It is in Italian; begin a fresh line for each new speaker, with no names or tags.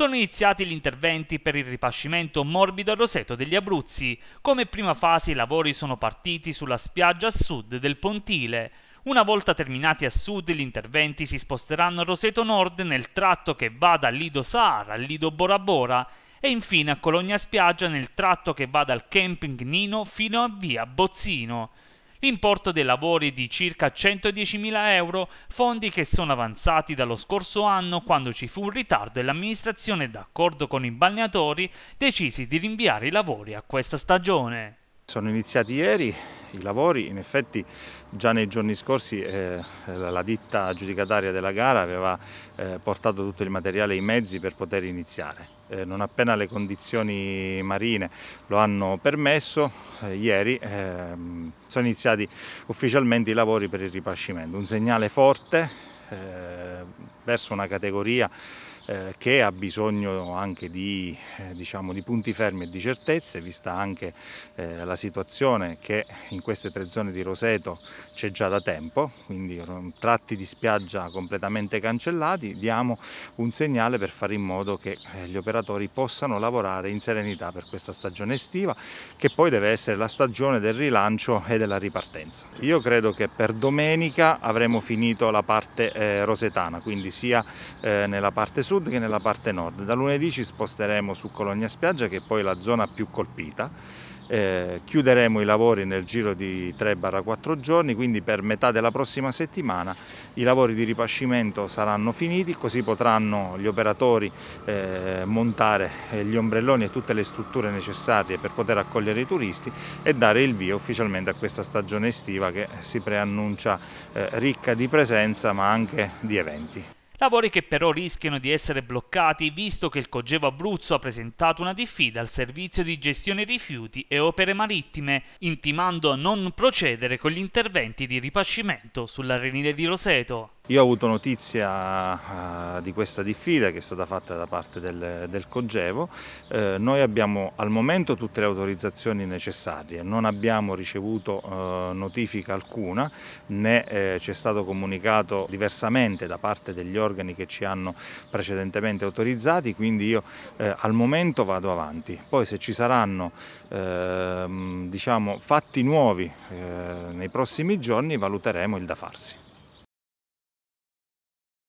sono iniziati gli interventi per il ripascimento morbido a roseto degli Abruzzi. Come prima fase i lavori sono partiti sulla spiaggia a sud del Pontile. Una volta terminati a sud gli interventi si sposteranno a Roseto Nord nel tratto che va da Lido Sahara al Lido Bora Bora e infine a Cologna Spiaggia nel tratto che va dal camping Nino fino a via Bozzino l'importo dei lavori di circa 110.000 euro, fondi che sono avanzati dallo scorso anno quando ci fu un ritardo e l'amministrazione, d'accordo con i balneatori, decise di rinviare i lavori a questa stagione.
Sono iniziati ieri, i lavori. In effetti già nei giorni scorsi eh, la ditta giudicataria della gara aveva eh, portato tutto il materiale e i mezzi per poter iniziare. Eh, non appena le condizioni marine lo hanno permesso, eh, ieri ehm, sono iniziati ufficialmente i lavori per il ripascimento. Un segnale forte eh, verso una categoria eh, che ha bisogno anche di, eh, diciamo, di, punti fermi e di certezze, vista anche eh, la situazione che in queste tre zone di Roseto c'è già da tempo, quindi tratti di spiaggia completamente cancellati, diamo un segnale per fare in modo che eh, gli operatori possano lavorare in serenità per questa stagione estiva, che poi deve essere la stagione del rilancio e della ripartenza. Io credo che per domenica avremo finito la parte rosetana, quindi sia nella parte sud, sud che nella parte nord. Da lunedì ci sposteremo su Colonia Spiaggia che è poi la zona più colpita. Eh, chiuderemo i lavori nel giro di 3-4 giorni, quindi per metà della prossima settimana i lavori di ripascimento saranno finiti, così potranno gli operatori eh, montare eh, gli ombrelloni e tutte le strutture necessarie per poter accogliere i turisti e dare il via ufficialmente a questa stagione estiva che si preannuncia eh, ricca di presenza ma anche di eventi.
Lavori che però rischiano di essere bloccati visto che il Cogevo Abruzzo ha presentato una diffida al servizio di gestione rifiuti e opere marittime, intimando a non procedere con gli interventi di ripascimento sull'arenile di Roseto.
Io ho avuto notizia uh, di questa diffida che è stata fatta da parte del, del Cogevo, eh, noi abbiamo al momento tutte le autorizzazioni necessarie, non abbiamo ricevuto eh, notifica alcuna né eh, ci è stato comunicato diversamente da parte degli organi che ci hanno precedentemente autorizzati, quindi io eh, al momento vado avanti. Poi se ci saranno ehm, diciamo, fatti nuovi eh, nei prossimi giorni valuteremo il da farsi.